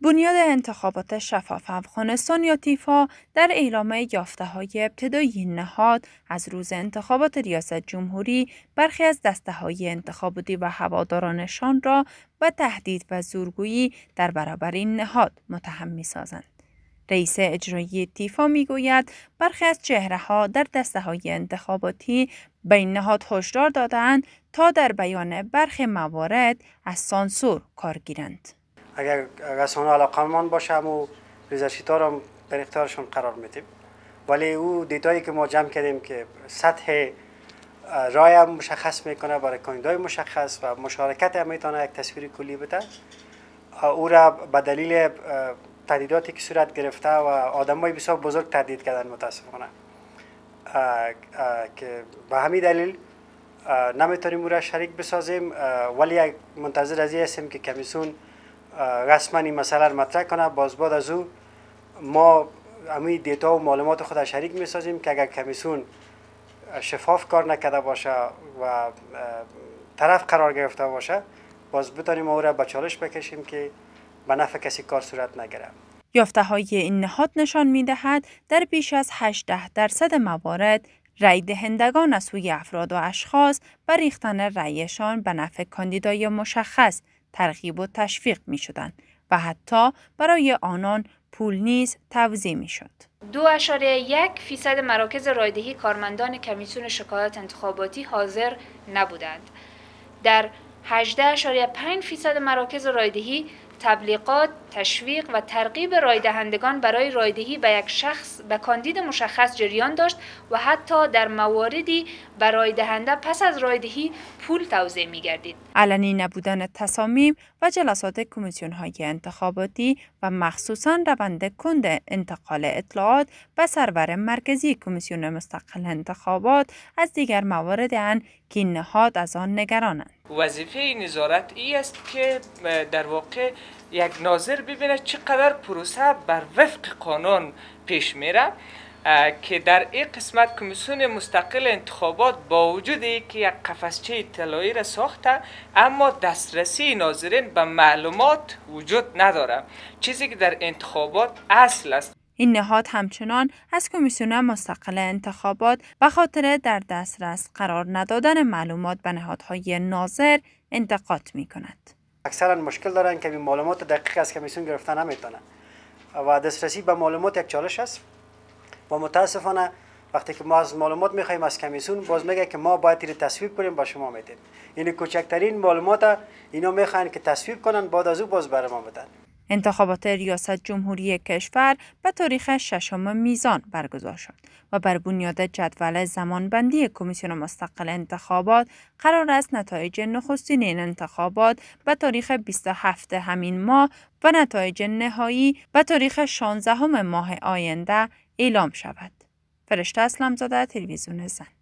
بنیاد انتخابات شفاف افغانستان یا تیفا در اعلامه یافته های ابتدایی نهاد از روز انتخابات ریاست جمهوری برخی از دسته های انتخاباتی و هوادارانشان را به تهدید و زورگویی در برابر این نهاد متهم می سازند. رئیس اجرایی تیفا می گوید برخی از چهره ها در دسته های انتخاباتی به این نهاد هشدار دادند تا در بیان برخی موارد از سانسور کار گیرند. اگر رسانه علاقمند باشم و ریزشیتا را در اختیارشون قرار میدیم ولی او دیتایی که ما جمع کردیم که سطح رای مشخص میکنه برای کاندیدای مشخص و مشارکت هم میتونه یک تصویر کلی بده او را به دلیل تهدیداتی که صورت گرفته و آدم های بسیار بزرگ تدید کردن متاسفانه که به همین دلیل نمیتونیم او را شریک بسازیم ولی منتظر از این هستیم که کمیسون رسما این مسئله مطرح کنه باز بعد از او ما همه دیتا و معلومات خود شریک می سازیم که اگر کمیسون شفاف کار نکرده باشه و طرف قرار گرفته باشه باز بتانیم او را به چالش بکشیم که به نفع کسی کار صورت نگیره یافته های این نهاد نشان می دهد در بیش از 18 درصد موارد رای دهندگان از سوی افراد و اشخاص بر ریختن رأیشان به نفع کاندیدای مشخص ترغیب و تشویق می و حتی برای آنان پول نیز توضیح می شد. دو اشاره یک فیصد مراکز رایدهی کارمندان کمیسیون شکایات انتخاباتی حاضر نبودند. در 18.5 فیصد مراکز رایدهی تبلیغات، تشویق و ترغیب رایدهندگان برای رایدهی به یک شخص به کاندید مشخص جریان داشت و حتی در مواردی برای دهنده پس از رایدهی پول توضیح می گردید. علنی نبودن تصامیم و جلسات کمیسیون های انتخاباتی و مخصوصا روند کند انتقال اطلاعات به سرور مرکزی کمیسیون مستقل انتخابات از دیگر موارد که نهاد از آن نگرانند. وظیفه نظارت ای است که در واقع یک ناظر ببیند چقدر پروسه بر وفق قانون پیش میره که در این قسمت کمیسیون مستقل انتخابات با وجود که یک قفسچه طلایی را ساخته اما دسترسی ناظرین به معلومات وجود نداره چیزی که در انتخابات اصل است این نهاد همچنان از کمیسیون مستقل انتخابات و خاطر در دسترس قرار ندادن معلومات به نهادهای ناظر انتقاد می کند. اکثرا مشکل دارن که معلومات دقیق از کمیسیون گرفتن نمیتونن و دسترسی به معلومات یک چالش است و متاسفانه وقتی که ما از معلومات میخوایم از کمیسیون باز میگه که ما باید این تصویب کنیم با شما میدیم این یعنی کوچکترین معلومات اینا میخوان که تصویب کنن بعد از او باز برای ما بدن انتخابات ریاست جمهوری کشور به تاریخ ششم میزان برگزار شد و بر بنیاد جدول زمانبندی کمیسیون مستقل انتخابات قرار است نتایج نخستین این انتخابات به تاریخ 27 همین ماه و نتایج نهایی به تاریخ 16 ماه آینده اعلام شود. فرشته اسلامزاده تلویزیون زن